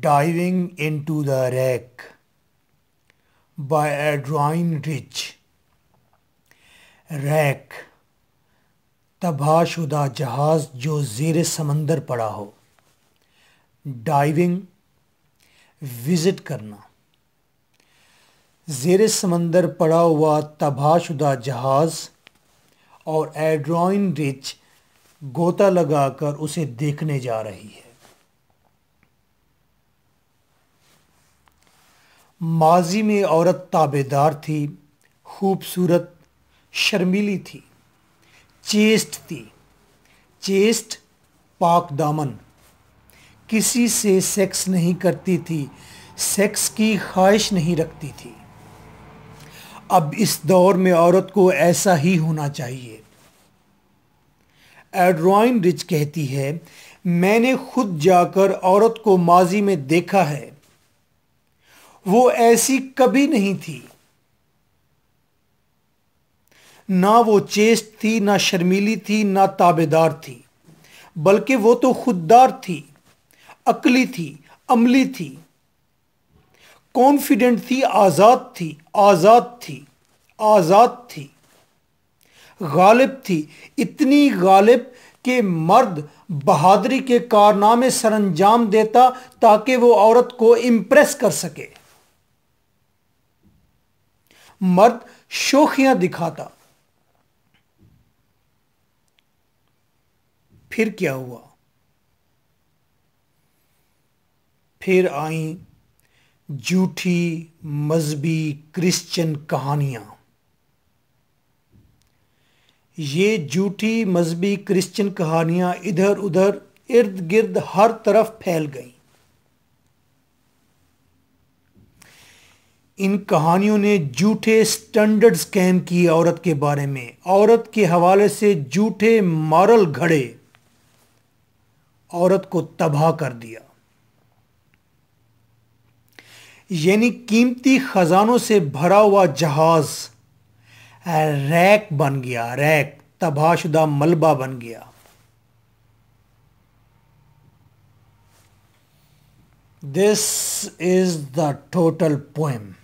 diving into the wreck by Adrian Rich. Wreck तबाहशुदा जहाज जो ज़ेर समंदर पड़ा हो डाइविंग विज़िट करना ज़ेर समंदर पड़ा हुआ तबाहशुदा जहाज़ और एड्रॉइन रिच गोता लगाकर उसे देखने जा रही है माजी में औरत ताबेदार थी खूबसूरत शर्मीली थी चेस्ट थी चेस्ट पाक दामन किसी से सेक्स नहीं करती थी सेक्स की ख्वाहिश नहीं रखती थी अब इस दौर में औरत को ऐसा ही होना चाहिए एड्रॉइन रिच कहती है मैंने खुद जाकर औरत को माजी में देखा है वो ऐसी कभी नहीं थी ना वो चेस्ट थी ना शर्मीली थी ना ताबेदार थी बल्कि वो तो खुददार थी अकली थी अमली थी कॉन्फिडेंट थी आज़ाद थी आज़ाद थी आज़ाद थी गालिब थी इतनी गालिब कि मर्द बहादरी के कारनामे सरंजाम देता ताकि वो औरत को इम्प्रेस कर सके मर्द शोखियां दिखाता फिर क्या हुआ फिर आई झूठी मजहबी क्रिश्चियन कहानियां ये झूठी मजहबी क्रिश्चियन कहानियां इधर उधर इर्द गिर्द हर तरफ फैल गई इन कहानियों ने झूठे स्टैंडर्ड्स कैम किए औरत के बारे में औरत के हवाले से झूठे मॉरल घड़े औरत को तबाह कर दिया यानी कीमती खजानों से भरा हुआ जहाज रैक बन गया रैक तबाहशुदा मलबा बन गया this is the total poem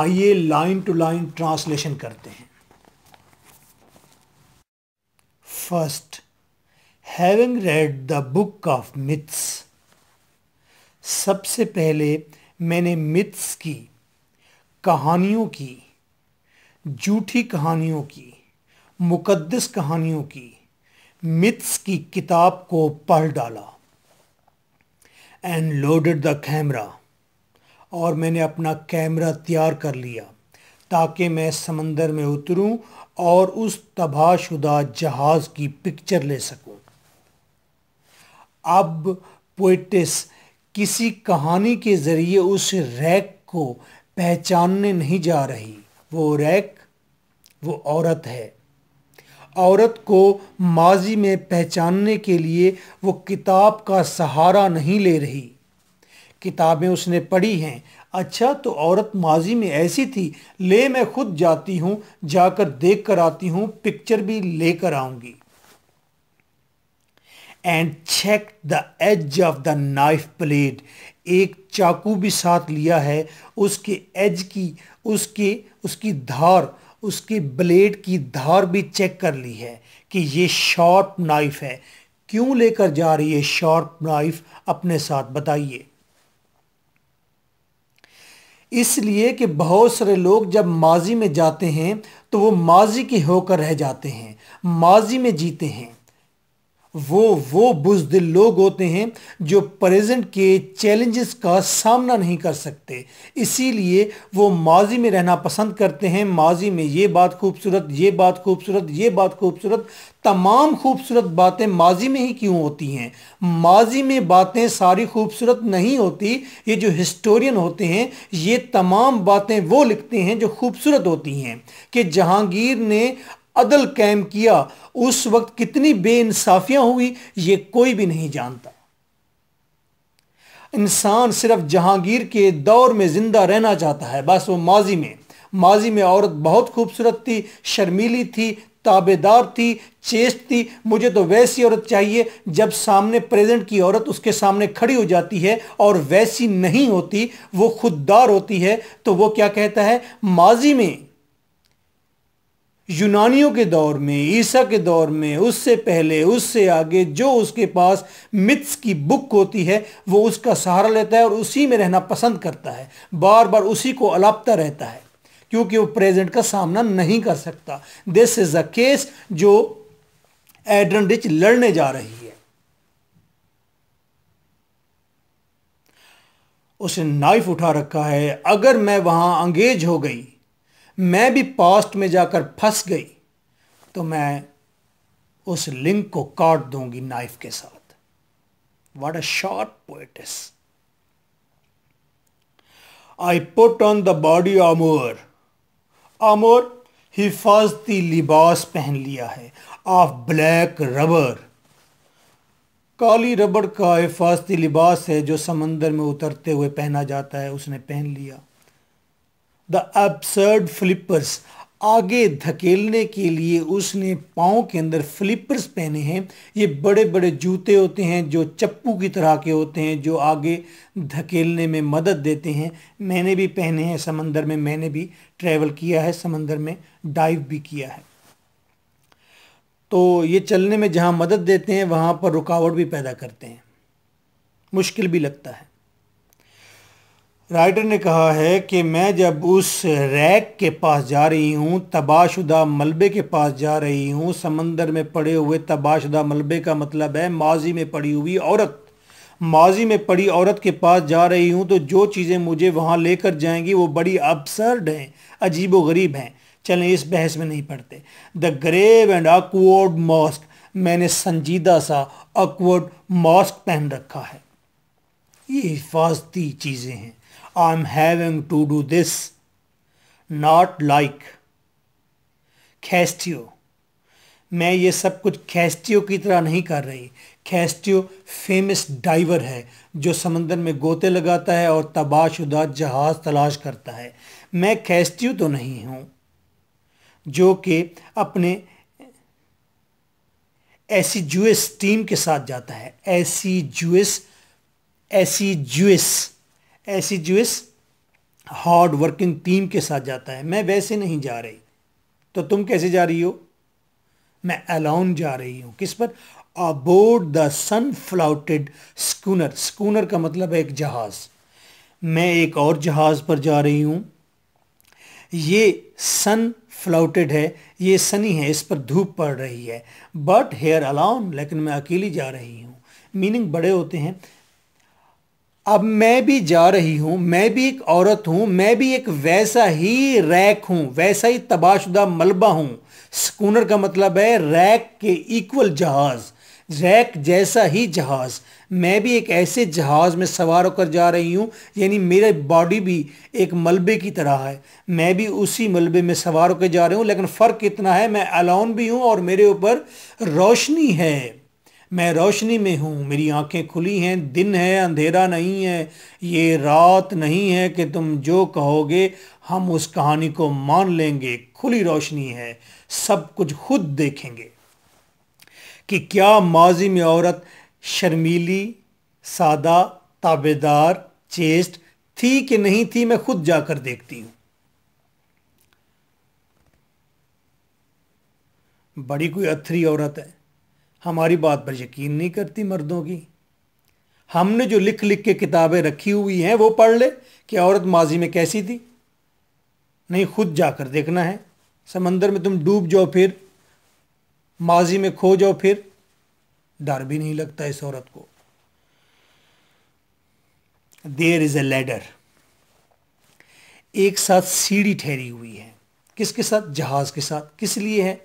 आइए लाइन टू लाइन ट्रांसलेशन करते हैं first having read the book of myths सबसे पहले मैंने मिथ्स की कहानियों की झूठी कहानियों की मुकद्दस कहानियों की मिथ्स की किताब को पढ़ डाला एंड लोडेड द कैमरा और मैंने अपना कैमरा तैयार कर लिया ताकि मैं समंदर में उतरूं और उस तबाहशुदा जहाज़ की पिक्चर ले सकूं। अब पोइटिस किसी कहानी के ज़रिए उस रैक को पहचानने नहीं जा रही वो रैक वो औरत है औरत को माजी में पहचानने के लिए वो किताब का सहारा नहीं ले रही किताबें उसने पढ़ी हैं अच्छा तो औरत माजी में ऐसी थी ले मैं खुद जाती हूँ जाकर देख कर आती हूँ पिक्चर भी लेकर आऊँगी and check the edge of the knife blade एक चाकू भी साथ लिया है उसके एज की उसके उसकी धार उसके ब्लेड की धार भी चेक कर ली है कि ये शार्प नाइफ है क्यों लेकर जा रही है शार्प नाइफ अपने साथ बताइए इसलिए कि बहुत सारे लोग जब माजी में जाते हैं तो वो माजी के होकर रह जाते हैं माजी में जीते हैं वो वो बुजदिल लोग होते हैं जो प्रेजेंट के चैलेंजेस का सामना नहीं कर सकते इसीलिए वो माजी में रहना पसंद करते हैं माजी में ये बात खूबसूरत ये बात खूबसूरत ये बात खूबसूरत तमाम खूबसूरत बातें माजी में ही क्यों होती हैं माजी में बातें सारी खूबसूरत नहीं होती ये जो हिस्टोरियन होते हैं ये तमाम बातें वो लिखते हैं जो खूबसूरत होती हैं कि जहांगीर ने अदल कैम किया उस वक्त कितनी बेइंसाफियां हुई ये कोई भी नहीं जानता इंसान सिर्फ जहांगीर के दौर में ज़िंदा रहना चाहता है बस वो माजी में माजी में औरत बहुत खूबसूरत थी शर्मीली थी ताबेदार थी चेस्ट थी मुझे तो वैसी औरत चाहिए जब सामने प्रेजेंट की औरत उसके सामने खड़ी हो जाती है और वैसी नहीं होती वो खुददार होती है तो वो क्या कहता है माजी में यूनानियों के दौर में ईसा के दौर में उससे पहले उससे आगे जो उसके पास मिथ्स की बुक होती है वो उसका सहारा लेता है और उसी में रहना पसंद करता है बार बार उसी को अलापता रहता है क्योंकि वो प्रेजेंट का सामना नहीं कर सकता दिस इज़ अ केस जो एड्रन रिच लड़ने जा रही है उसने नाइफ उठा रखा है अगर मैं वहां अंगेज हो गई मैं भी पास्ट में जाकर फंस गई तो मैं उस लिंक को काट दूंगी नाइफ के साथ what a short poetess I put on the body armour armour हिफाजती लिबास पहन लिया है ऑफ ब्लैक रबर काली रबड़ का हिफाजती लिबास है जो समंदर में उतरते हुए पहना जाता है उसने पहन लिया द एब्सर्ड फ्लिपर्स आगे धकेलने के लिए उसने पाँव के अंदर फ्लिपर्स पहने हैं ये बड़े बड़े जूते होते हैं जो चप्पू की तरह के होते हैं जो आगे धकेलने में मदद देते हैं मैंने भी पहने हैं समंदर में मैंने भी ट्रैवल किया है समंदर में डाइव भी किया है तो ये चलने में जहाँ मदद देते हैं वहाँ पर रुकावट भी पैदा करते हैं मुश्किल भी लगता है राइटर ने कहा है कि मैं जब उस रैक के पास जा रही हूँ तबाहशुदा मलबे के पास जा रही हूँ समंदर में पड़े हुए तबाहशुदा मलबे का मतलब है माजी में पड़ी हुई औरत माजी में पड़ी औरत के पास जा रही हूँ तो जो चीज़ें मुझे वहाँ लेकर जाएंगी वो बड़ी अपसर्ड हैं अजीब गरीब हैं चलें इस बहस में नहीं पढ़ते the grave and awkward mask मैंने संजीदा सा अकवर्ड मॉस्क पहन रखा है ये हिफाजती चीज़ें हैं I'm having to do this. Not like. Castio. मैं ये सब कुछ कैस्टियो की तरह नहीं कर रही कैस्टियो फेमस डाइवर है जो समंदर में गोते लगाता है और तबाहशुदा जहाज़ तलाश करता है मैं कैस्टियो तो नहीं हूँ जो कि अपने ऐसी जूस टीम के साथ जाता है ऐसी जूस ऐसी जूस एसीजुअस हार्ड वर्किंग टीम के साथ जाता है मैं वैसे नहीं जा रही तो तुम कैसे जा रही हो मैं अलाउन जा रही हूँ किस पर aboard the sun flooded schooner schooner का मतलब है एक जहाज़ मैं एक और जहाज़ पर जा रही हूँ ये सन फ्लाउटेड है ये सनी है इस पर धूप पड़ रही है बट हेयर अलाउन लेकिन मैं अकेली जा रही हूँ मीनिंग बड़े होते हैं अब मैं भी जा रही हूं मैं भी एक औरत हूं मैं भी एक वैसा ही रैक हूं वैसा ही तबाशुदा मलबा हूं स्कूनर का मतलब है रैक के इक्वल जहाज रैक जैसा ही जहाज मैं भी एक ऐसे जहाज में सवार होकर जा रही हूँ यानी मेरे बॉडी भी एक मलबे की तरह है मैं भी उसी मलबे में सवार होकर जा रही हूँ लेकिन फ़र्क इतना है मैं अलाउन भी हूँ और मेरे ऊपर रोशनी है मैं रोशनी में हूँ मेरी आंखें खुली हैं दिन है अंधेरा नहीं है ये रात नहीं है कि तुम जो कहोगे हम उस कहानी को मान लेंगे खुली रोशनी है सब कुछ खुद देखेंगे कि क्या माजी में औरत शर्मीली सादा ताबेदार चेस्ट थी कि नहीं थी मैं खुद जाकर देखती हूँ बड़ी कोई अथरी औरत है हमारी बात पर यकीन नहीं करती मर्दों की हमने जो लिख लिख के किताबें रखी हुई हैं वो पढ़ ले कि औरत माजी में कैसी थी नहीं खुद जाकर देखना है समंदर में तुम डूब जाओ फिर माजी में खो जाओ फिर डर भी नहीं लगता इस औरत को देर इज़ ए लेडर एक साथ सीढ़ी ठहरी हुई है किसके साथ जहाज़ के साथ किस लिए है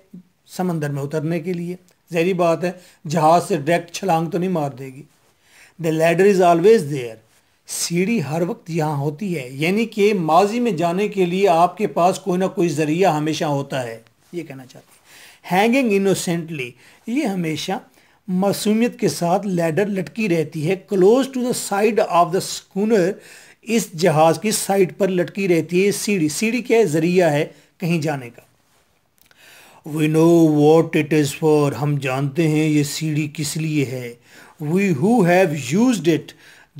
समंदर में उतरने के लिए जहरी बात है जहाज से डायरेक्ट छलांग तो नहीं मार देगी the ladder is always there सीढ़ी हर वक्त यहाँ होती है यानी कि माजी में जाने के लिए आपके पास कोई ना कोई ज़रिया हमेशा होता है ये कहना चाहते हैं हैंगिंग इनोसेंटली ये हमेशा मासूमियत के साथ लैडर लटकी रहती है close to the side of the schooner इस जहाज़ की साइड पर लटकी रहती है सीढ़ी सीढ़ी क्या है ज़रिया है कहीं जाने का we know what it is for हम जानते हैं ये सीढ़ी किस लिए है we who have used it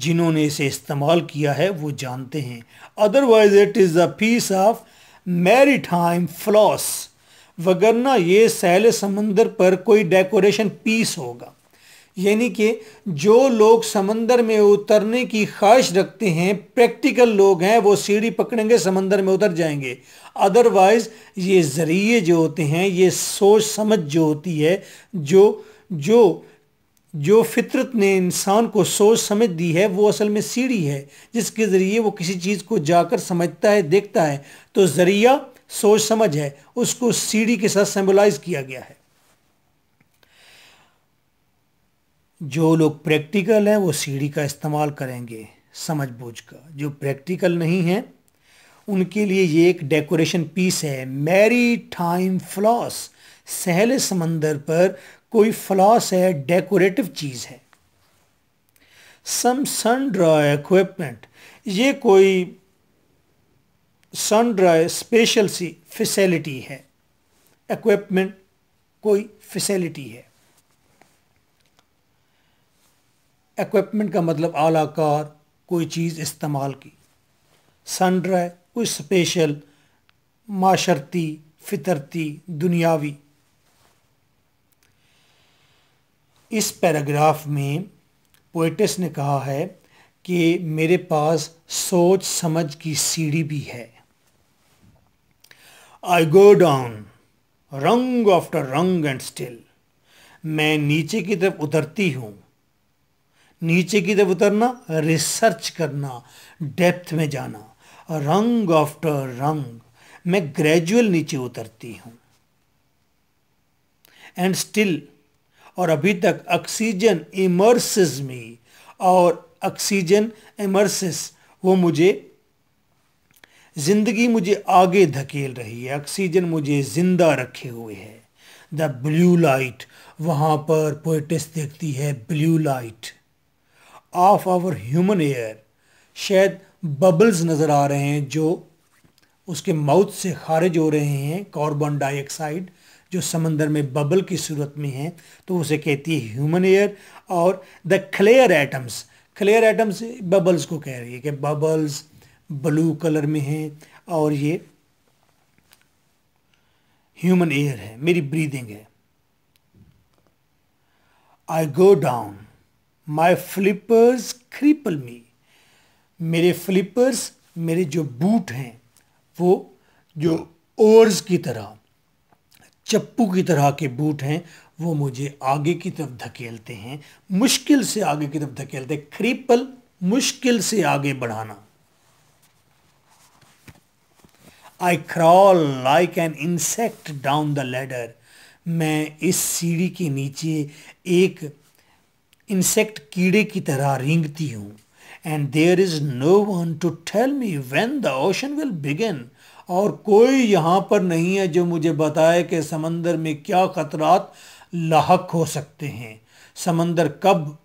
जिन्होंने इसे इस्तेमाल किया है वो जानते हैं otherwise it is a piece of maritime floss वगरना ये सैल समंदर पर कोई डेकोरेशन पीस होगा यानी कि जो लोग समंदर में उतरने की ख्वाहिश रखते हैं प्रैक्टिकल लोग हैं वो सीढ़ी पकड़ेंगे समंदर में उतर जाएंगे अदरवाइज़ ये ज़रिए जो होते हैं ये सोच समझ जो होती है जो जो जो फितरत ने इंसान को सोच समझ दी है वो असल में सीढ़ी है जिसके ज़रिए वो किसी चीज़ को जाकर समझता है देखता है तो ज़रिया सोच समझ है उसको सीढ़ी के साथ सेम्बोलाइज़ किया गया है जो लोग प्रैक्टिकल हैं वो सीढ़ी का इस्तेमाल करेंगे समझ बूझ कर जो प्रैक्टिकल नहीं है उनके लिए ये एक डेकोरेशन पीस है मैरी टाइम फ्लॉस सहले समंदर पर कोई फ्लॉस है डेकोरेटिव चीज़ है सम सन ड्राई इक्विपमेंट ये कोई सन ड्राई स्पेशल सी फैसिलिटी है इक्विपमेंट कोई फैसिलिटी है इक्विपमेंट का मतलब आलाकार कोई चीज़ इस्तेमाल की सनड्राय कोई स्पेशल माशरती फितरती दुनियावी इस पैराग्राफ में पोइटिस ने कहा है कि मेरे पास सोच समझ की सीढ़ी भी है I go down rung after rung and still मैं नीचे की तरफ उतरती हूँ नीचे की तरफ उतरना रिसर्च करना डेप्थ में जाना रंग आफ्टर रंग मैं ग्रेजुअल नीचे उतरती हूँ एंड स्टिल और अभी तक ऑक्सीजन इमर्सिस मी और ऑक्सीजन इमर्सिस वो मुझे जिंदगी मुझे आगे धकेल रही है ऑक्सीजन मुझे जिंदा रखे हुए है द ब्लू लाइट वहाँ पर पोइटिस देखती है blue light of our human air शायद बबल्स नज़र आ रहे हैं जो उसके माउथ से खारिज हो रहे हैं कार्बन डाइऑक्साइड जो समंदर में बबल की सूरत में हैं तो उसे कहती है ह्यूमन एयर और the clear atoms clear atoms bubbles को कह रही है कि बबल्स ब्लू कलर में हैं और ये ह्यूमन एयर है मेरी ब्रीदिंग है I go down my flippers क्रीपल मी मेरे फ्लिपर्स मेरे जो बूट हैं वो जो ओर्स की तरह चप्पू की तरह के बूट हैं वो मुझे आगे की तरफ धकेलते हैं मुश्किल से आगे की तरफ धकेलते हैं क्रीपल मुश्किल से आगे बढ़ाना I crawl like an insect down the ladder मैं इस सीढ़ी के नीचे एक इंसेक्ट कीड़े की तरह रेंगती हूँ and there is no one to tell me when the ocean will begin और कोई यहाँ पर नहीं है जो मुझे बताए कि समंदर में क्या खतरात लाक हो सकते हैं समंदर कब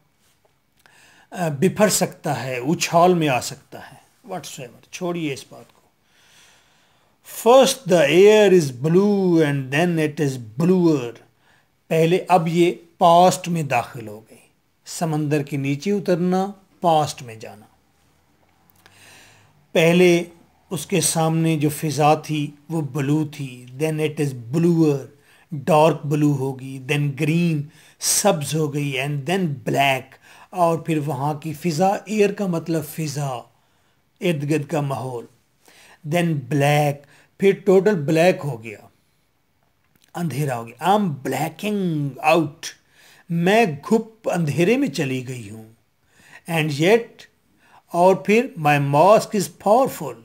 बिफर सकता है उछाल में आ सकता है वट्स एवर छोड़िए इस बात को first the air is blue and then it is bluer पहले अब ये पास्ट में दाखिल हो गए समंदर के नीचे उतरना पास्ट में जाना पहले उसके सामने जो फिज़ा थी वो ब्लू थी then it is bluer dark blue होगी देन ग्रीन सब्ज हो गई एंड देन ब्लैक और फिर वहाँ की फ़िज़ा एयर का मतलब फ़िज़ा इर्द गिर्द का माहौल देन ब्लैक फिर टोटल ब्लैक हो गया अंधेरा हो गया आई एम ब्लैकिंग आउट मैं घुप अंधेरे में चली गई हूँ एंड येट और फिर माई मॉस्क इज़ पावरफुल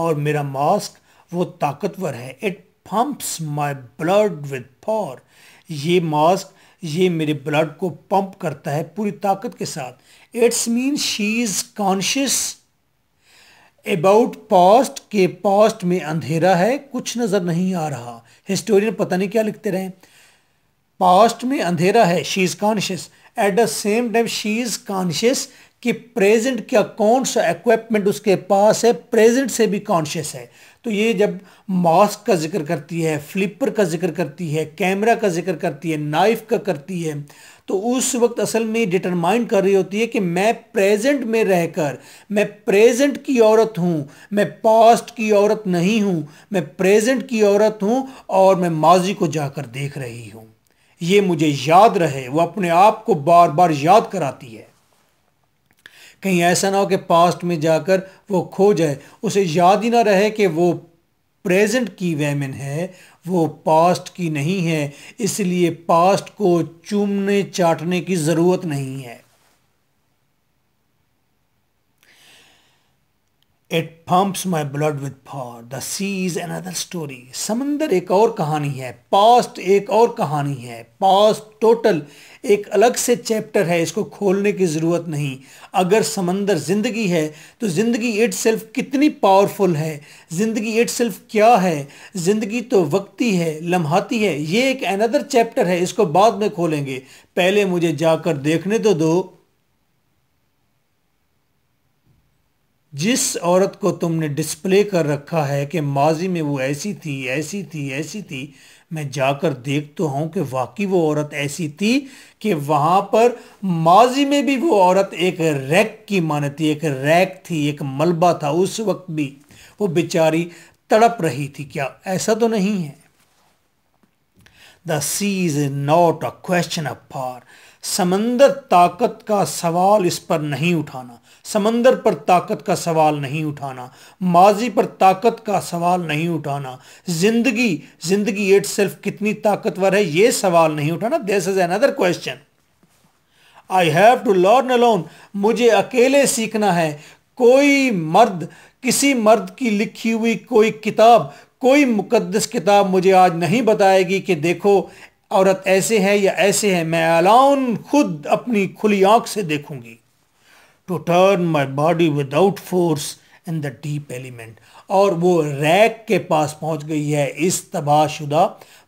और मेरा मॉस्क वो ताकतवर है it pumps my blood with power ये मॉस्क ये मेरे ब्लड को पंप करता है पूरी ताकत के साथ it's mean she is conscious about past के पास्ट में अंधेरा है कुछ नज़र नहीं आ रहा हिस्टोरियन पता नहीं क्या लिखते रहे पास्ट में अंधेरा है she is conscious at the same time she is conscious कि प्रेजेंट क्या कौन सा इक्विपमेंट उसके पास है प्रेजेंट से भी कॉन्शियस है तो ये जब मास्क का जिक्र करती है फ्लिपर का जिक्र करती है कैमरा का जिक्र करती है नाइफ का करती है तो उस वक्त असल में डिटरमाइन कर रही होती है कि मैं प्रेजेंट में रहकर मैं प्रेजेंट की औरत हूँ मैं पास्ट की औरत नहीं हूँ मैं प्रेजेंट की औरत हूँ और मैं माजी को जाकर देख रही हूँ ये मुझे याद रहे वो अपने आप को बार बार याद कराती है कहीं ऐसा ना हो कि पास्ट में जाकर वो खो जाए उसे याद ही ना रहे कि वो प्रेजेंट की वैमिन है वो पास्ट की नहीं है इसलिए पास्ट को चूमने चाटने की ज़रूरत नहीं है it pumps my blood with for the sea is another story समंदर एक और कहानी है पास्ट एक और कहानी है पास्ट टोटल एक अलग से चैप्टर है इसको खोलने की ज़रूरत नहीं अगर समंदर ज़िंदगी है तो ज़िंदगी इट सेल्फ कितनी पावरफुल है ज़िंदगी इट सेल्फ क्या है ज़िंदगी तो वक्ती है लम्हाती है ये एक अनदर चैप्टर है इसको बाद में खोलेंगे पहले मुझे जाकर देखने तो दो जिस औरत को तुमने डिस्प्ले कर रखा है कि माजी में वो ऐसी थी ऐसी थी ऐसी थी मैं जाकर देखता हूँ कि वाकई वो औरत ऐसी थी कि वहाँ पर माजी में भी वो औरत एक रैक की माने थी एक रैक थी एक मलबा था उस वक्त भी वो बेचारी तड़प रही थी क्या ऐसा तो नहीं है the sea is not a question a पार समंदर ताकत का सवाल इस पर नहीं उठाना समंदर पर ताकत का सवाल नहीं उठाना माजी पर ताकत का सवाल नहीं उठाना जिंदगी जिंदगी एट सेल्फ कितनी ताकतवर है ये सवाल नहीं उठाना this is another question I have to learn alone मुझे अकेले सीखना है कोई मर्द किसी मर्द की लिखी हुई कोई किताब कोई मुकद्दस किताब मुझे आज नहीं बताएगी कि देखो औरत ऐसे है या ऐसे है मैं अलाउन खुद अपनी खुली आंख से देखूंगी to turn my body without force in the deep element और वो रैक के पास पहुंच गई है इस तबाहशुदा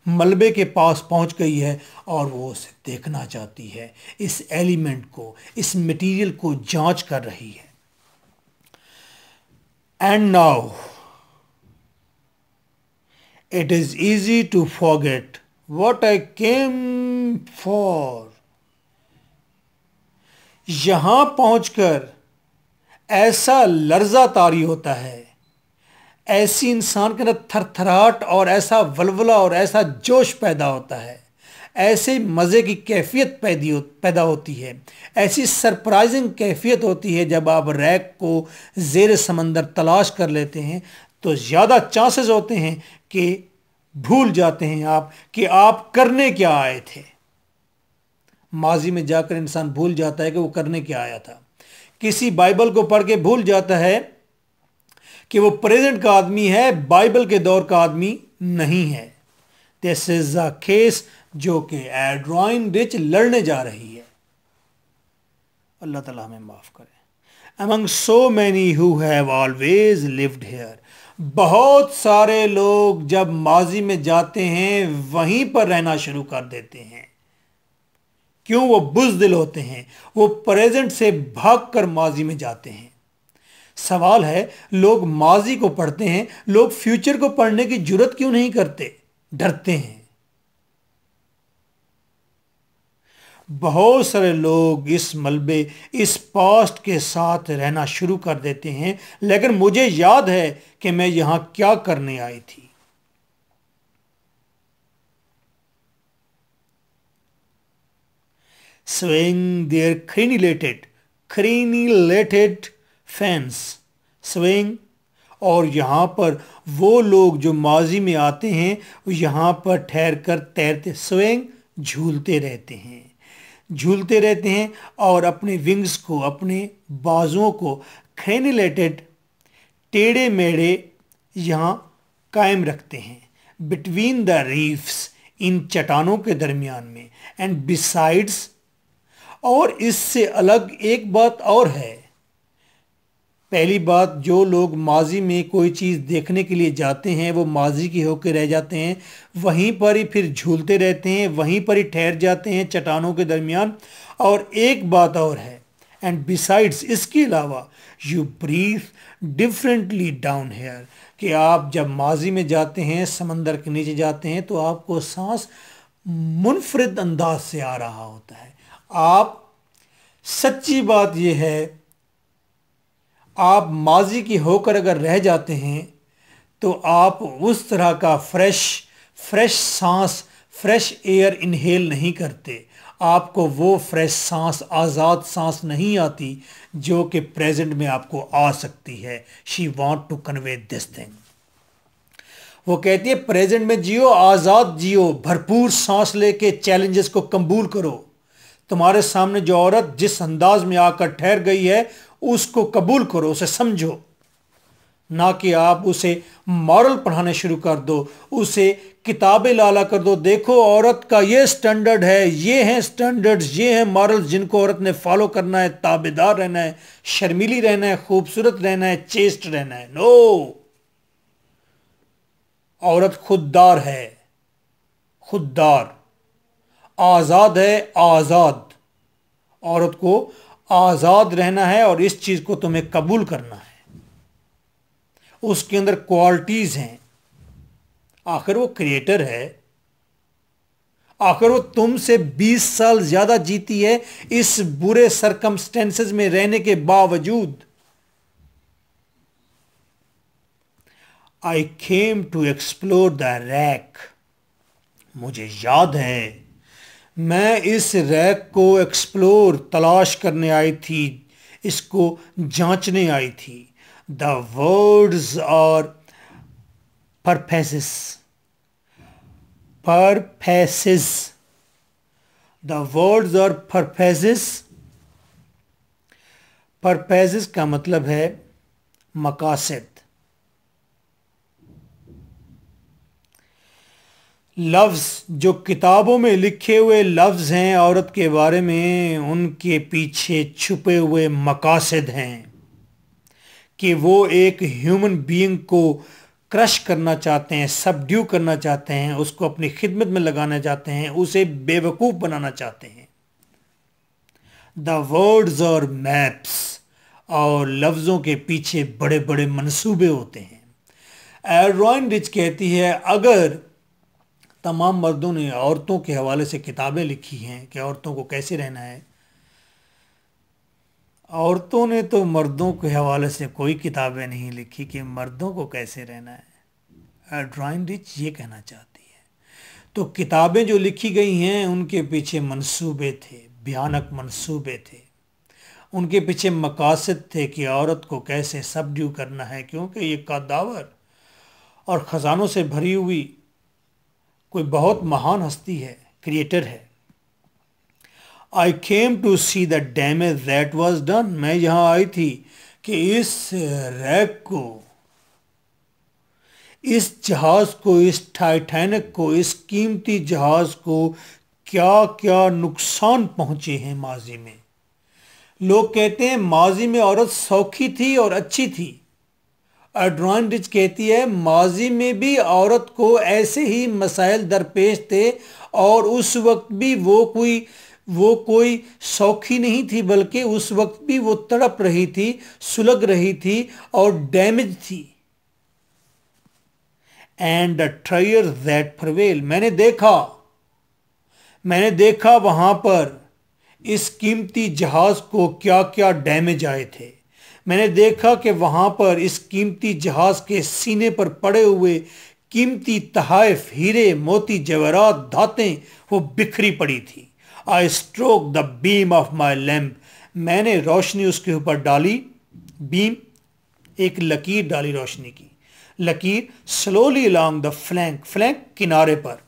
मलबे के पास पहुंच गई है और वो उसे देखना चाहती है इस एलिमेंट को इस मटेरियल को जांच कर रही है and now it is easy to forget what I came for यहां पहुंचकर ऐसा लर्जा तारी होता है ऐसी इंसान के अंदर थरथराहट और ऐसा वलवला और ऐसा जोश पैदा होता है ऐसे मज़े की कैफियत पैदी हो, पैदा होती है ऐसी सरप्राइजिंग कैफियत होती है जब आप रैक को जेर समंदर तलाश कर लेते हैं तो ज़्यादा चांसेस होते हैं कि भूल जाते हैं आप कि आप करने क्या आए थे माजी में जाकर इंसान भूल जाता है कि वो करने क्या आया था किसी बाइबल को पढ़ के भूल जाता है कि वो प्रेजेंट का आदमी है बाइबल के दौर का आदमी नहीं है दिस इज अ केस जो कि एड्रॉइन रिच लड़ने जा रही है अल्लाह ताला हमें माफ़ करे among so many who have always lived here बहुत सारे लोग जब माजी में जाते हैं वहीं पर रहना शुरू कर देते हैं क्यों वो बुजदिल होते हैं वो प्रेजेंट से भाग कर माजी में जाते हैं सवाल है लोग माजी को पढ़ते हैं लोग फ्यूचर को पढ़ने की जरूरत क्यों नहीं करते डरते हैं बहुत सारे लोग इस मलबे इस पास्ट के साथ रहना शुरू कर देते हैं लेकिन मुझे याद है कि मैं यहां क्या करने आई थी swing their crenulated crenulated fans swing और यहाँ पर वो लोग जो माजी में आते हैं वो यहाँ पर ठहर कर तैरते स्वयं झूलते रहते हैं झूलते रहते हैं और अपने विंग्स को अपने बाजुओं को खेनिलेटेड टेढ़े मेढ़े यहाँ कायम रखते हैं बिटवीन द रीफ्स इन चट्टानों के दरमियान में एंड बिसाइड्स और इससे अलग एक बात और है पहली बात जो लोग माजी में कोई चीज़ देखने के लिए जाते हैं वो माजी के होकर रह जाते हैं वहीं पर ही फिर झूलते रहते हैं वहीं पर ही ठहर जाते हैं चट्टानों के दरमियान और एक बात और है एंड बिसाइड्स इसके अलावा you breathe differently down here कि आप जब माजी में जाते हैं समंदर के नीचे जाते हैं तो आपको सांस मुनफरद अंदाज से आ रहा होता है आप सच्ची बात यह है आप माजी की होकर अगर रह जाते हैं तो आप उस तरह का फ्रेश फ्रेश सांस फ्रेश एयर इनहेल नहीं करते आपको वो फ्रेश सांस आज़ाद सांस नहीं आती जो कि प्रेजेंट में आपको आ सकती है she want to convey this thing वो कहती है प्रेजेंट में जियो आज़ाद जियो भरपूर सांस लेके चैलेंजेस को कबूल करो तुम्हारे सामने जो औरत जिस अंदाज में आकर ठहर गई है उसको कबूल करो उसे समझो ना कि आप उसे मॉरल पढ़ाने शुरू कर दो उसे किताबें लाला कर दो देखो औरत का ये स्टैंडर्ड है ये हैं स्टैंडर्ड्स ये हैं मॉरल जिनको औरत ने फॉलो करना है ताबेदार रहना है शर्मीली रहना है खूबसूरत रहना है चेस्ट रहना है नो औरत खुददार है खुददार आज़ाद है आज़ाद औरत को आज़ाद रहना है और इस चीज़ को तुम्हें कबूल करना है उसके अंदर क्वालिटीज़ हैं आखिर वो क्रिएटर है आखिर वो तुमसे 20 साल ज़्यादा जीती है इस बुरे सरकमस्टेंसेस में रहने के बावजूद I came to explore the wreck मुझे याद है मैं इस रैक को एक्सप्लोर तलाश करने आई थी इसको जांचने आई थी द वर्ड्स और परफेसिस परफेसिस द वर्ड्स और परफेसिस परफेसिस का मतलब है मकासद लफ्ज़ जो किताबों में लिखे हुए लफ्ज़ हैं औरत के बारे में उनके पीछे छुपे हुए मकासद हैं कि वो एक ह्यूमन बीइंग को क्रश करना चाहते हैं सबड्यू करना चाहते हैं उसको अपनी खिदमत में लगाना चाहते हैं उसे बेवकूफ़ बनाना चाहते हैं द वर्ड्स और मैप्स और लफ्ज़ों के पीछे बड़े बड़े मनसूबे होते हैं एरॉइन रिच कहती है अगर तमाम मर्दों ने औरतों के हवाले से किताबें लिखी हैं कि औरतों को कैसे रहना है औरतों ने तो मर्दों के हवाले से कोई किताबें नहीं लिखी कि मर्दों को कैसे रहना है ड्राइन रिच ये कहना चाहती है तो किताबें जो लिखी गई हैं उनके पीछे मंसूबे थे भयानक मंसूबे थे उनके पीछे मकासद थे कि औरत को कैसे सबड्यू करना है क्योंकि ये कादावर और ख़जानों से भरी हुई कोई बहुत महान हस्ती है क्रिएटर है I came to see the damage that was done मैं यहाँ आई थी कि इस रैक को इस जहाज को इस टाइटैनिक को इस कीमती जहाज को क्या क्या नुकसान पहुंचे हैं माजी में लोग कहते हैं माजी में औरत सौखी थी और अच्छी थी एडवांटेज कहती है माजी में भी औरत को ऐसे ही मसाइल दरपेश थे और उस वक्त भी वो कोई वो कोई सौखी नहीं थी बल्कि उस वक्त भी वो तड़प रही थी सुलग रही थी और डैमेज थी एंड ट्रायर दैट प्रवेल मैंने देखा मैंने देखा वहां पर इस कीमती जहाज को क्या क्या डैमेज आए थे मैंने देखा कि वहाँ पर इस कीमती जहाज़ के सीने पर पड़े हुए कीमती तहाइफ हीरे मोती जवरात धातें वो बिखरी पड़ी थी I stroke the beam of my lamp मैंने रोशनी उसके ऊपर डाली बीम एक लकीर डाली रोशनी की लकीर slowly along the flank flank किनारे पर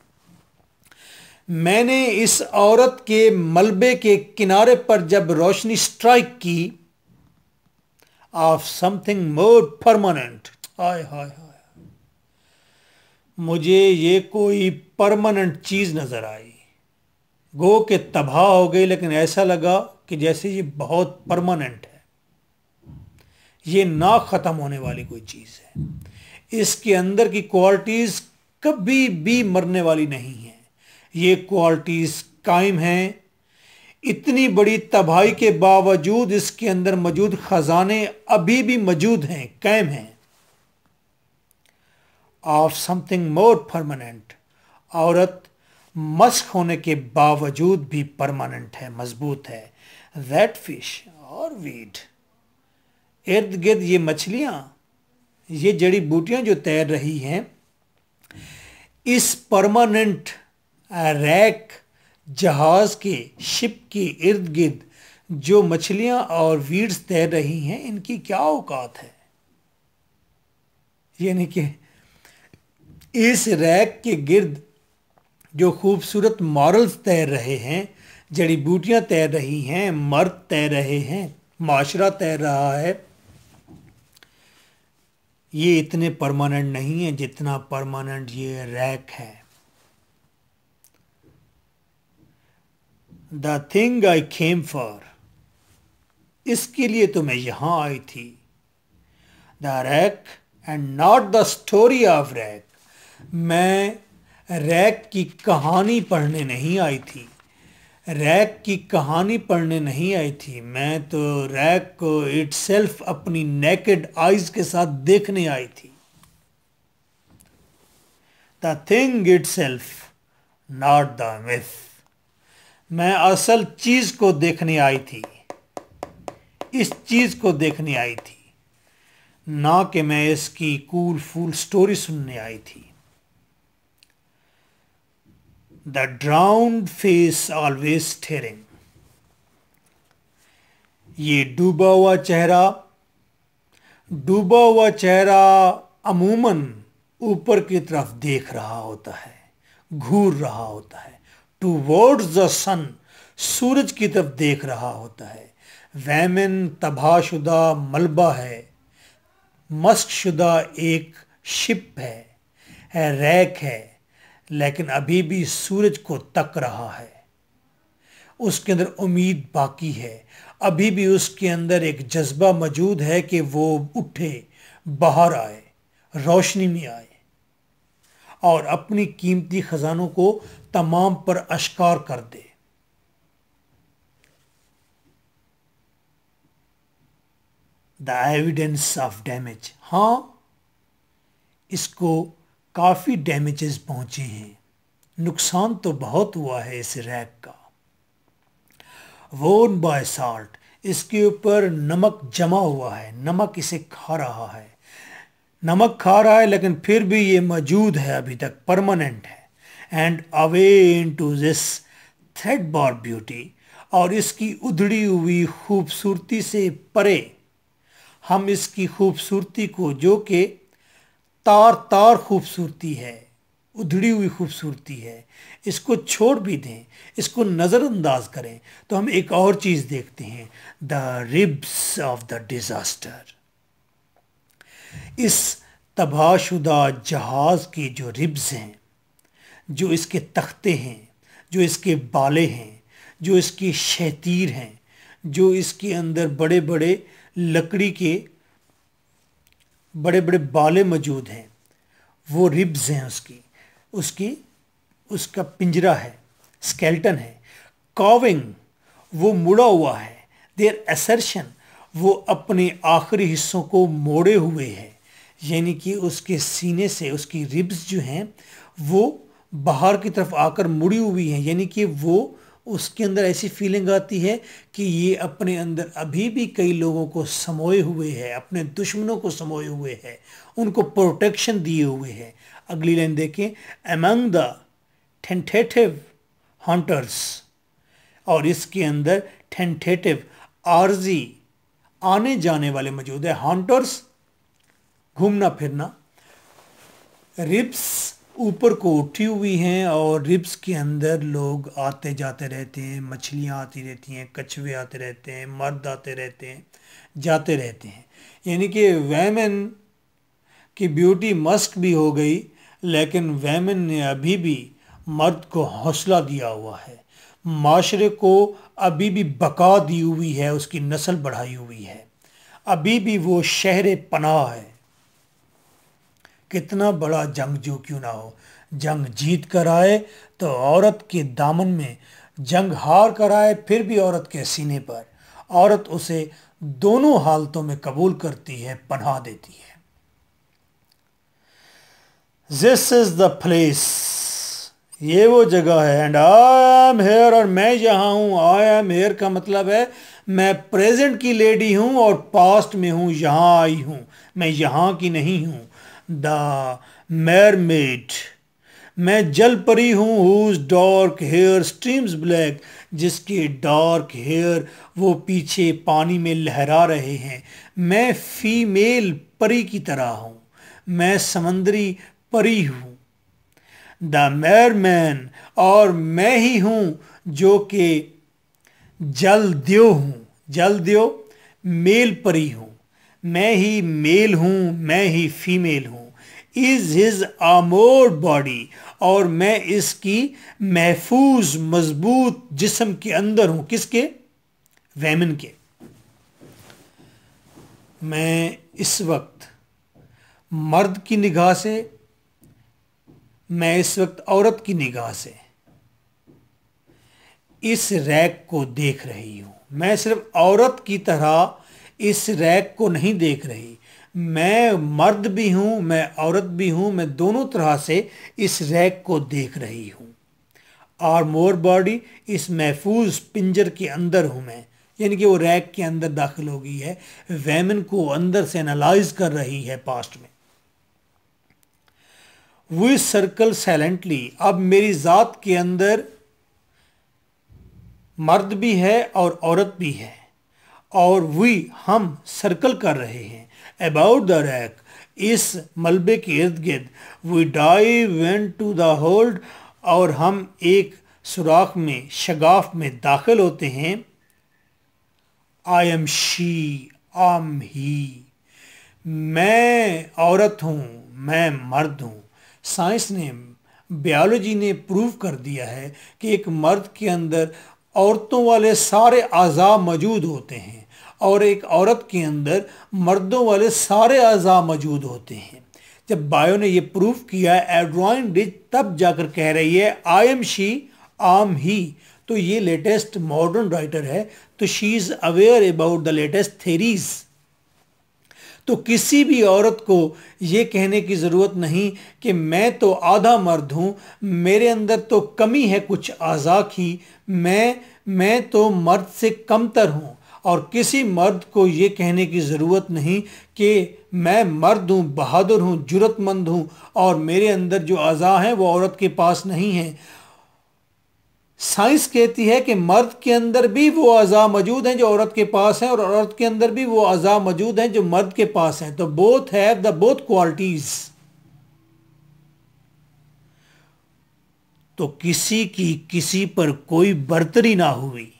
मैंने इस औरत के मलबे के किनारे पर जब रोशनी स्ट्राइक की of something more permanent. आय हाय हाय मुझे ये कोई परमानेंट चीज़ नज़र आई गो के तबाह हो गई लेकिन ऐसा लगा कि जैसे ये बहुत परमानेंट है ये ना ख़त्म होने वाली कोई चीज़ है इसके अंदर की क्वालिटीज़ कभी भी मरने वाली नहीं है ये क्वालिटीज़ कायम हैं इतनी बड़ी तबाही के बावजूद इसके अंदर मौजूद ख़जाने अभी भी मौजूद हैं कैम हैं ऑफ समथिंग मोर परमानेंट औरत मस्क होने के बावजूद भी परमानेंट है मजबूत है रेड फिश और वीड इर्द गिर्द ये मछलियां ये जड़ी बूटियां जो तैर रही हैं इस परमानेंट रैक जहाज के शिप के इर्द गिर्द जो मछलियां और वीड्स तैर रही हैं इनकी क्या औकात है यानी कि इस रैक के गिर्द जो खूबसूरत मॉरल्स तैर रहे हैं जड़ी बूटियां तैर रही हैं मर्द तैर रहे हैं माशरा तैर रहा है ये इतने परमानेंट नहीं है जितना परमानेंट ये रैक है the thing I came for इसके लिए तो मैं यहां आई थी the wreck and not the story of wreck मैं रैक की कहानी पढ़ने नहीं आई थी रैक की कहानी पढ़ने नहीं आई थी मैं तो रैक को इट्सेल्फ अपनी नेकेड आइज के साथ देखने आई थी the thing itself not the myth मैं असल चीज़ को देखने आई थी इस चीज़ को देखने आई थी ना कि मैं इसकी कूल फूल स्टोरी सुनने आई थी the drowned face always staring ये डूबा हुआ चेहरा डूबा हुआ चेहरा अमूमन ऊपर की तरफ देख रहा होता है घूर रहा होता है टूवर्ड्स द सन सूरज की तरफ देख रहा होता है वैमिन तबाहशुदा मलबा है शुदा एक शिप है, है रैक है लेकिन अभी भी सूरज को तक रहा है उसके अंदर उम्मीद बाकी है अभी भी उसके अंदर एक जज्बा मौजूद है कि वो उठे बाहर आए रोशनी में आए और अपनी कीमती ख़जानों को तमाम पर अशकार कर दे द एविडेंस ऑफ डैमेज हाँ इसको काफ़ी डैमेजेस पहुंचे हैं नुकसान तो बहुत हुआ है इस रैक का वोन बाय साल्ट इसके ऊपर नमक जमा हुआ है नमक इसे खा रहा है नमक खा रहा है लेकिन फिर भी ये मौजूद है अभी तक परमानेंट है and away into this threadbare beauty और इसकी उधड़ी हुई खूबसूरती से परे हम इसकी खूबसूरती को जो कि तार तार खूबसूरती है उधड़ी हुई खूबसूरती है इसको छोड़ भी दें इसको नज़रअंदाज करें तो हम एक और चीज़ देखते हैं the ribs of the disaster इस तबाहशुदा जहाज़ की जो रिब्स हैं जो इसके तख्ते हैं जो इसके बाले हैं जो इसके शैतीर हैं जो इसके अंदर बड़े बड़े लकड़ी के बड़े बड़े बाले मौजूद हैं वो रिब्स हैं उसकी उसकी उसका पिंजरा है स्केल्टन है कॉविंग वो मुड़ा हुआ है देर एसर्शन वो अपने आखिरी हिस्सों को मोड़े हुए है यानी कि उसके सीने से उसकी रिब्स जो हैं वो बाहर की तरफ आकर मुड़ी हुई है यानी कि वो उसके अंदर ऐसी फीलिंग आती है कि ये अपने अंदर अभी भी कई लोगों को समोए हुए है अपने दुश्मनों को समोए हुए है उनको प्रोटेक्शन दिए हुए है अगली लाइन देखें एमंग द टेंटेटिव हॉन्टर्स और इसके अंदर टेंटेटिव आर्जी आने जाने वाले मौजूद है हॉन्टर्स घूमना फिरना रिप्स ऊपर को उठी हुई हैं और रिब्स के अंदर लोग आते जाते रहते हैं मछलियाँ आती रहती हैं कछुए आते रहते हैं मर्द आते रहते हैं जाते रहते हैं यानी कि वैमेन की ब्यूटी मस्क भी हो गई लेकिन वैमेन ने अभी भी मर्द को हौसला दिया हुआ है माशरे को अभी भी बका दी हुई है उसकी नस्ल बढ़ाई हुई है अभी भी वो शहर पनाह है कितना बड़ा जंग जो क्यों ना हो जंग जीत कर आए तो औरत के दामन में जंग हार कर आए फिर भी औरत के सीने पर औरत उसे दोनों हालतों में कबूल करती है पनाह देती है दिस इज द प्लेस ये वो जगह है एंड आई एम हेयर और मैं यहां हूं आई एम हेयर का मतलब है मैं प्रेजेंट की लेडी हूं और पास्ट में हूं यहां आई हूं मैं यहां की नहीं हूं द मैरमेड मैं जल परी हूँ whose dark hair streams black जिसके डार्क हेयर वो पीछे पानी में लहरा रहे हैं मैं फीमेल परी की तरह हूँ मैं समंदरी परी हूँ द मैरमैन और मैं ही हूँ जो कि दियो हूँ जल दियो मेल परी हूँ मैं ही मेल हूँ मैं ही फीमेल हूँ इज हिज आमोर बॉडी और मैं इसकी महफूज मजबूत जिसम के अंदर हूँ किसके वैमिन के मैं इस वक्त मर्द की निगाह से मैं इस वक्त औरत की निगाह से इस रैक को देख रही हूँ मैं सिर्फ औरत की तरह इस रैक को नहीं देख रही मैं मर्द भी हूँ मैं औरत भी हूँ मैं दोनों तरह से इस रैक को देख रही हूँ और मोर बॉडी इस महफूज पिंजर के अंदर हूँ मैं यानी कि वो रैक के अंदर दाखिल हो गई है वेमन को अंदर से एनालाइज कर रही है पास्ट में वी सर्कल साइलेंटली अब मेरी ज़ात के अंदर मर्द भी है और औरत भी है और वी हम सर्कल कर रहे हैं अबाउट द रैक इस मलबे के इर्द गिर्द we dive went to the hold और हम एक सुराख में शगाफ में दाखिल होते हैं आई एम शी आम ही मैं औरत हूँ मैं मर्द हूँ साइंस ने बायोलॉजी ने प्रूव कर दिया है कि एक मर्द के अंदर औरतों वाले सारे अज़ा मौजूद होते हैं और एक औरत के अंदर मर्दों वाले सारे अज़ा मौजूद होते हैं जब बायो ने यह प्रूफ किया एड्रॉइन डिज तब जाकर कह रही है आई एम शी आम ही तो ये लेटेस्ट मॉडर्न राइटर है तो she is aware about the latest theories तो किसी भी औरत को ये कहने की ज़रूरत नहीं कि मैं तो आधा मर्द हूँ मेरे अंदर तो कमी है कुछ आज़ा की मैं मैं तो मर्द से कमतर हूँ और किसी मर्द को ये कहने की ज़रूरत नहीं कि मैं मर्द हूँ बहादुर हूँ जरूरतमंद हूँ और मेरे अंदर जो अज़ा हैं वो औरत के पास नहीं है साइंस कहती है कि मर्द के अंदर भी वो अज़ा मौजूद हैं जो औरत के पास हैं और औरत के अंदर भी वो अज़ा मौजूद हैं जो मर्द के पास हैं तो both have the both qualities तो किसी की किसी पर कोई बर्तरी ना हुई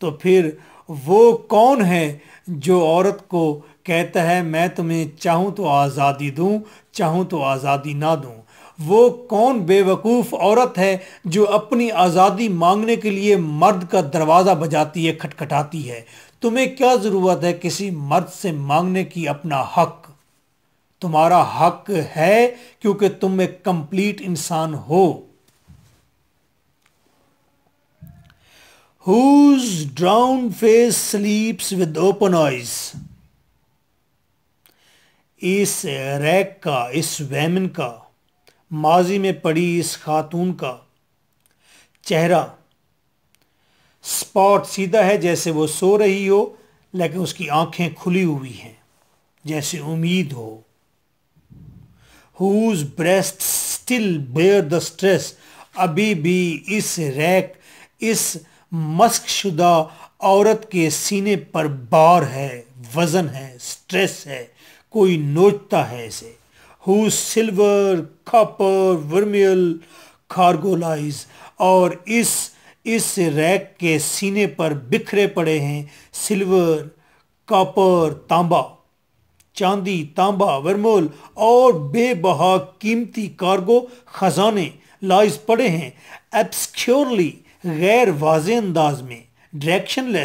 तो फिर वो कौन है जो औरत को कहता है मैं तुम्हें चाहूँ तो आज़ादी दूँ चाहूँ तो आज़ादी ना दूँ वो कौन बेवकूफ़ औरत है जो अपनी आज़ादी मांगने के लिए मर्द का दरवाज़ा बजाती है खटखटाती है तुम्हें क्या ज़रूरत है किसी मर्द से मांगने की अपना हक तुम्हारा हक है क्योंकि तुम एक कंप्लीट इंसान हो whose drowned face sleeps with open eyes इस रैक का इस वैमन का माजी में पड़ी इस खातून का चेहरा स्पॉट सीधा है जैसे वो सो रही हो लेकिन उसकी आंखें खुली हुई हैं जैसे उम्मीद हो whose breast still bear the stress अभी भी इस रैक इस मस्कशुदा औरत के सीने पर बार है वजन है स्ट्रेस है कोई नोचता है इसे who silver copper vermeil cargo lies और इस इस रैक के सीने पर बिखरे पड़े हैं सिल्वर कॉपर तांबा चांदी तांबा वर्मोल और बेबहा कीमती कार्गो खजाने लाइज पड़े हैं एब्सक्योरली गैर वाज अंदाज में इन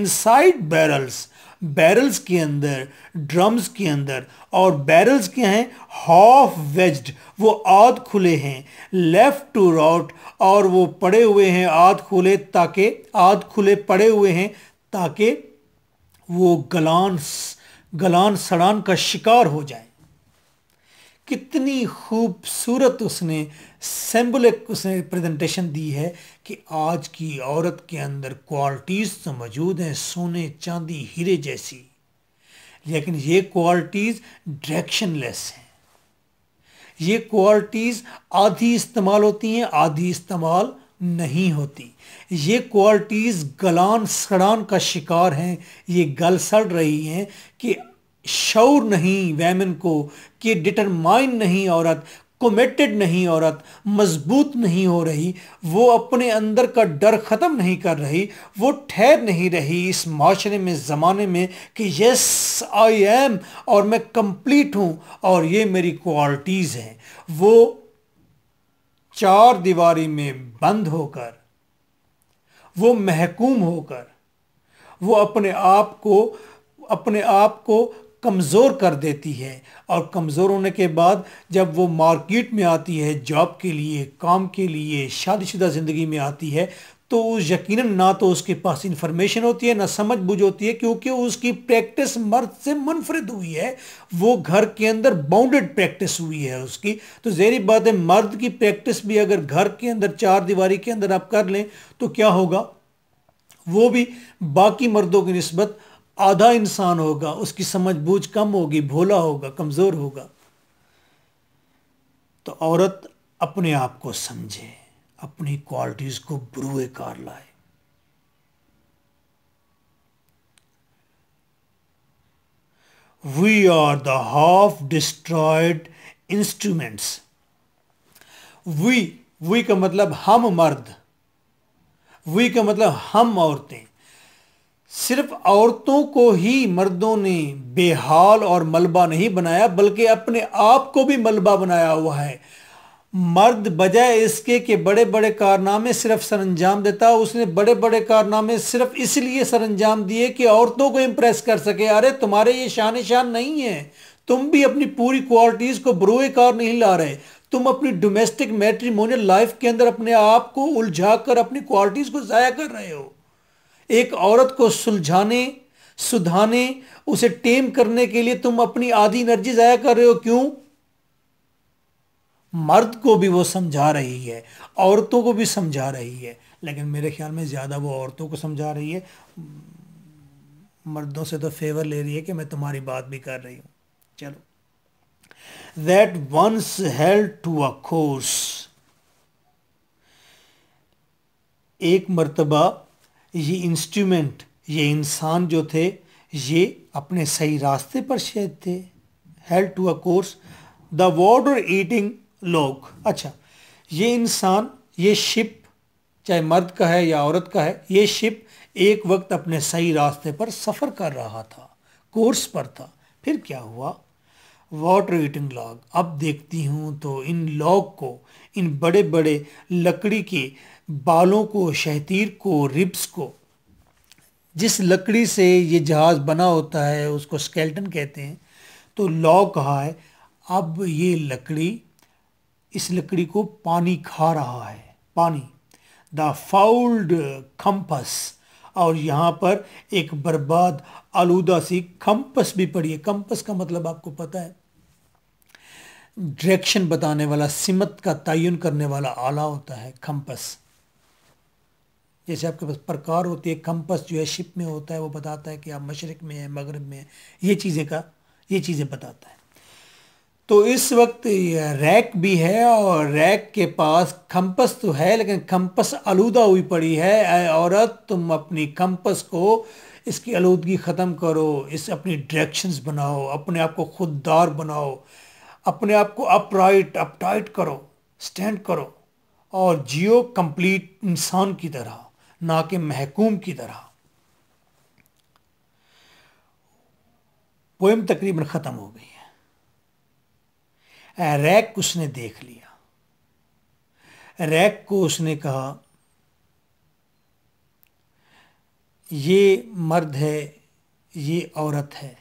इनसाइड बैरल्स बैरल्स के अंदर ड्रम्स के अंदर और बैरल्स के हैं हाफ वेज्ड वो आध खुले हैं लेफ्ट टू राउट और वो पड़े हुए हैं आध खुले ताकि आध खुले पड़े हुए हैं ताकि वो गलान गलान सड़ान का शिकार हो जाए कितनी खूबसूरत उसने सेम्बुलिक उसने प्रेजेंटेशन दी है कि आज की औरत के अंदर क्वालिटीज़ तो मौजूद हैं सोने चांदी हीरे जैसी लेकिन ये क्वालिटीज़ डायरेक्शन लेस हैं ये क्वालिटीज़ आधी इस्तेमाल होती हैं आधी इस्तेमाल नहीं होती ये क्वालिटीज़ गलान सड़ान का शिकार हैं ये गल सड़ रही हैं कि शौर नहीं वैमन को कि डिटरमाइन नहीं औरत कोमेटेड नहीं औरत मजबूत नहीं हो रही वो अपने अंदर का डर ख़त्म नहीं कर रही वो ठहर नहीं रही इस माशरे में ज़माने में कि यस आई एम और मैं कंप्लीट हूँ और ये मेरी क्वालिटीज़ हैं वो चार दीवारी में बंद होकर वो महकूम होकर वो अपने आप को अपने आप को कमज़ोर कर देती है और कमज़ोर होने के बाद जब वो मार्केट में आती है जॉब के लिए काम के लिए शादीशुदा ज़िंदगी में आती है तो यकीनन ना तो उसके पास इन्फॉर्मेशन होती है ना समझ बूझ होती है क्योंकि उसकी प्रैक्टिस मर्द से मुनफरद हुई है वो घर के अंदर बाउंडेड प्रैक्टिस हुई है उसकी तो जहरी बात है मर्द की प्रैक्टिस भी अगर घर के अंदर चार दीवारी के अंदर आप कर लें तो क्या होगा वो भी बाकी मर्दों की नस्बत आधा इंसान होगा उसकी समझ बूझ कम होगी भोला होगा कमज़ोर होगा तो औरत अपने आप को समझे अपनी क्वालिटीज़ को बुरुए कार लाए we are the half destroyed instruments we we का मतलब हम मर्द वी का मतलब हम औरतें सिर्फ औरतों को ही मर्दों ने बेहाल और मलबा नहीं बनाया बल्कि अपने आप को भी मलबा बनाया हुआ है मर्द बजाय इसके कि बड़े बड़े कारनामे सिर्फ सरंजाम देता उसने बड़े बड़े कारनामे सिर्फ इसलिए सरंजाम दिए कि औरतों को इम्प्रेस कर सके अरे तुम्हारे ये शान शान नहीं है तुम भी अपनी पूरी क्वालिटीज़ को बरूए कार नहीं ला रहे तुम अपनी डोमेस्टिक मैट्रीमोनियल लाइफ के अंदर अपने आप को उलझा कर अपनी क्वालिटीज़ को ज़ाया कर रहे हो एक औरत को सुलझाने सुधाने उसे टेम करने के लिए तुम अपनी आधी एनर्जी जाया कर रहे हो क्यों मर्द को भी वो समझा रही है औरतों को भी समझा रही है लेकिन मेरे ख्याल में ज़्यादा वो औरतों को समझा रही है मर्दों से तो फेवर ले रही है कि मैं तुम्हारी बात भी कर रही हूं चलो that once held to a course एक मर्तबा ये इंस्ट्रूमेंट ये इंसान जो थे ये अपने सही रास्ते पर शायद थे help to a course the water eating log अच्छा ये इंसान ये शिप चाहे मर्द का है या औरत का है ये शिप एक वक्त अपने सही रास्ते पर सफ़र कर रहा था कोर्स पर था फिर क्या हुआ वाटर ईटिंग लॉग अब देखती हूँ तो इन लॉग को इन बड़े बड़े लकड़ी के बालों को शहतीर को रिब्स को जिस लकड़ी से ये जहाज़ बना होता है उसको स्केल्टन कहते हैं तो लॉ कहा है अब ये लकड़ी इस लकड़ी को पानी खा रहा है पानी द फाउल्ड खम्पस और यहाँ पर एक बर्बाद आलूदा सी खम्पस भी पड़ी है कंपस का मतलब आपको पता है डायरेक्शन बताने वाला सिमत का तयन करने वाला आला होता है खम्पस जैसे आपके पास प्रकार होती है कंपस जो है शिप में होता है वो बताता है कि आप मशरक में हैं मगरब में हैं ये चीज़ें का ये चीज़ें बताता है तो इस वक्त रैक भी है और रैक के पास खम्पस तो है लेकिन खम्पस आलूदा हुई पड़ी है औरत तुम अपनी खम्पस को इसकी आलूदगी ख़त्म करो इस अपनी डायरेक्शंस बनाओ अपने आप को खुददार बनाओ अपने आप को अपराइट अपटाइट करो स्टैंड करो और जियो कंप्लीट इंसान की तरह ना कि महकूम की तरह पोएम तकरीबन ख़त्म हो गई है रैक उसने देख लिया रैक को उसने कहा ये मर्द है ये औरत है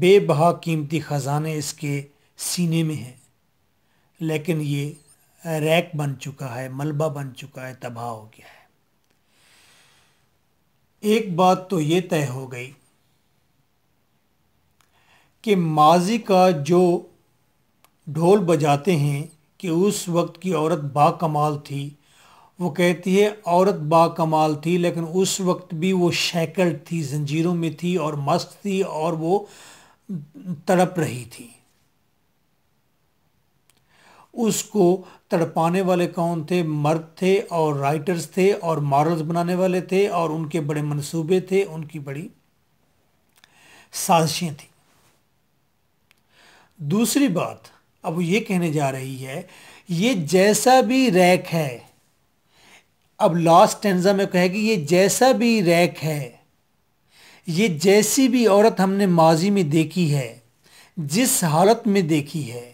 बेबहा कीमती ख़जाने इसके सीने में हैं लेकिन ये रैक बन चुका है मलबा बन चुका है तबाह हो गया है एक बात तो ये तय हो गई कि माजी का जो ढोल बजाते हैं कि उस वक्त की औरत बाकमाल थी वो कहती है औरत बाकमाल थी लेकिन उस वक्त भी वो शैकल थी जंजीरों में थी और मस्त थी और वो तड़प रही थी उसको तड़पाने वाले कौन थे मर्द थे और राइटर्स थे और मॉरल्स बनाने वाले थे और उनके बड़े मंसूबे थे उनकी बड़ी साजिशें थी दूसरी बात अब ये कहने जा रही है ये जैसा भी रैक है अब लास्ट टेंजा में कहेगी ये जैसा भी रैक है ये जैसी भी औरत हमने माजी में देखी है जिस हालत में देखी है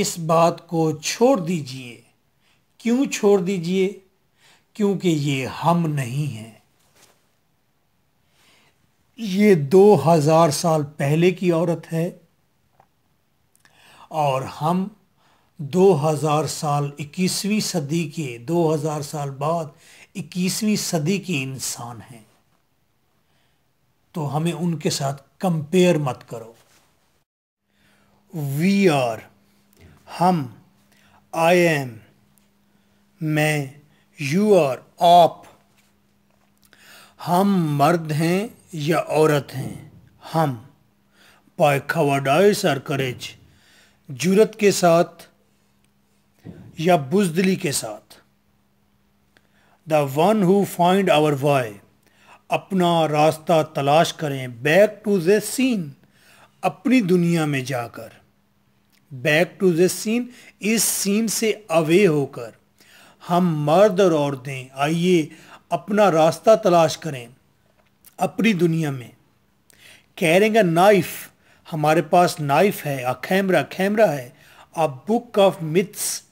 इस बात को छोड़ दीजिए क्यों छोड़ दीजिए क्योंकि ये हम नहीं हैं ये दो हजार साल पहले की औरत है और हम दो हजार साल इक्कीसवीं सदी के दो हजार साल बाद इक्कीसवीं सदी के इंसान हैं तो हमें उनके साथ कंपेयर मत करो वी आर हम आई एम मैं यू आर आप हम मर्द हैं या औरत हैं हम पाए खवाडाइस और करेज जूरत के साथ या बुजदली के साथ the one who find our way अपना रास्ता तलाश करें बैक टू द सीन अपनी दुनिया में जाकर बैक टू दिस सीन इस सीन से अवे होकर हम मर्द और औरतें आइए अपना रास्ता तलाश करें अपनी दुनिया में कैरिंग अ नाइफ हमारे पास नाइफ है अ कैमरा कैमरा है अ बुक ऑफ मिथ्स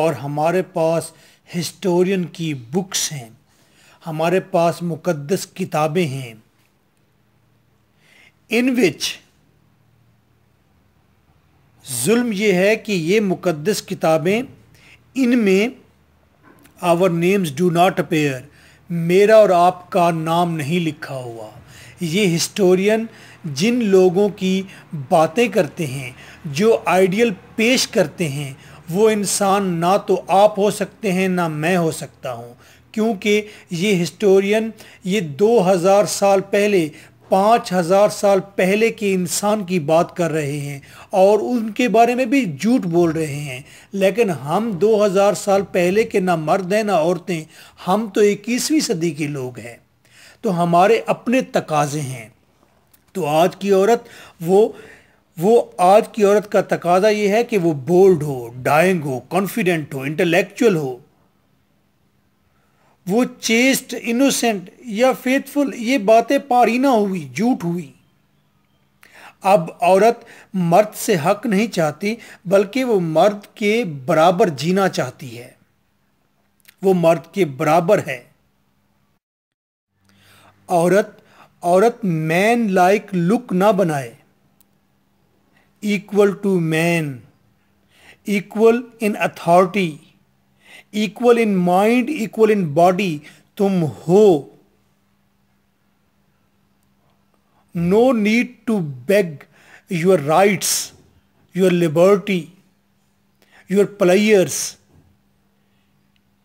और हमारे पास हिस्टोरियन की बुक्स हैं हमारे पास मुकद्दस किताबें हैं इन विच जुल्म ये है कि ये मुकद्दस किताबें इनमें our names do not appear मेरा और आपका नाम नहीं लिखा हुआ ये हिस्टोरियन जिन लोगों की बातें करते हैं जो आइडियल पेश करते हैं वो इंसान ना तो आप हो सकते हैं ना मैं हो सकता हूँ क्योंकि ये हिस्टोरियन ये 2000 साल पहले पाँच हज़ार साल पहले के इंसान की बात कर रहे हैं और उनके बारे में भी झूठ बोल रहे हैं लेकिन हम दो हज़ार साल पहले के ना मर्द हैं ना औरतें हम तो इक्कीसवीं सदी के लोग हैं तो हमारे अपने तकाजे हैं तो आज की औरत वो वो आज की औरत का तकाजा ये है कि वो बोल्ड हो डाइंग हो कॉन्फिडेंट हो इंटेलेक्चुअल हो वो चेस्ट इनोसेंट या फेथफुल ये बातें पारीना हुई झूठ हुई अब औरत मर्द से हक नहीं चाहती बल्कि वो मर्द के बराबर जीना चाहती है वो मर्द के बराबर है औरत औरत मैन लाइक लुक ना बनाए equal to man equal in authority equal in mind equal in body तुम हो no need to beg your rights your liberty your players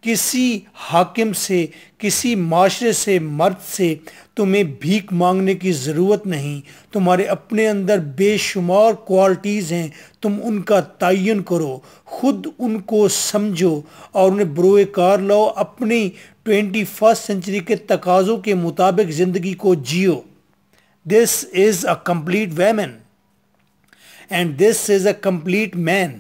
किसी हाकिम से किसी माशरे से मर्द से तुम्हें भीख मांगने की ज़रूरत नहीं तुम्हारे अपने अंदर बेशुमार क्वालिटीज़ हैं तुम उनका तयन करो ख़ुद उनको समझो और उन्हें बरोए कार लाओ अपनी ट्वेंटी फर्स्ट सेंचुरी के तकाज़ों के मुताबिक ज़िंदगी को जियो this is a complete woman and this is a complete man